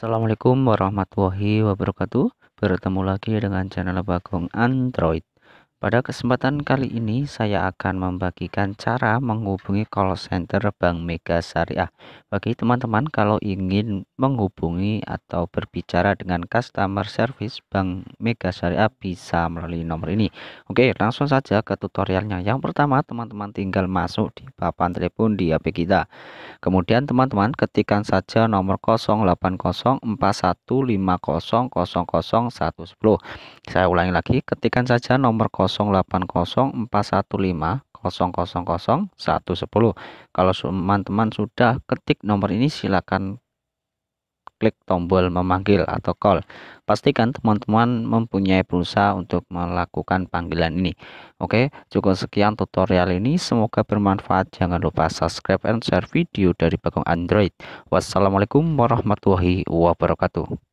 Assalamualaikum warahmatullahi wabarakatuh. Bertemu lagi dengan channel Bagong Android. Pada kesempatan kali ini saya akan membagikan cara menghubungi call center Bank Mega Syariah. Bagi teman-teman kalau ingin menghubungi atau berbicara dengan customer service Bank Mega Syariah bisa melalui nomor ini. Oke, langsung saja ke tutorialnya. Yang pertama, teman-teman tinggal masuk di papan telepon di HP kita. Kemudian teman-teman ketikkan saja nomor 08041500010. Saya ulangi lagi, ketikkan saja nomor 08041500010. 080415 Kalau teman-teman sudah ketik nomor ini silakan klik tombol memanggil atau call. Pastikan teman-teman mempunyai pulsa untuk melakukan panggilan ini. Oke, cukup sekian tutorial ini. Semoga bermanfaat. Jangan lupa subscribe and share video dari Bagong Android. Wassalamualaikum warahmatullahi wabarakatuh.